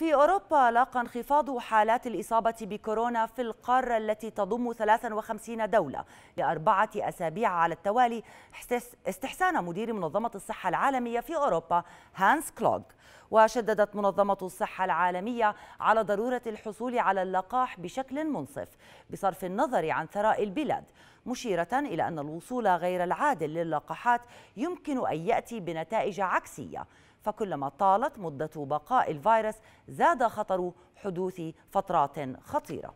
في أوروبا لاقى انخفاض حالات الإصابة بكورونا في القارة التي تضم 53 دولة لأربعة أسابيع على التوالي استحسان مدير منظمة الصحة العالمية في أوروبا هانس كلوغ وشددت منظمة الصحة العالمية على ضرورة الحصول على اللقاح بشكل منصف بصرف النظر عن ثراء البلاد مشيرة إلى أن الوصول غير العادل للقاحات يمكن أن يأتي بنتائج عكسية فكلما طالت مدة بقاء الفيروس زاد خطر حدوث فترات خطيرة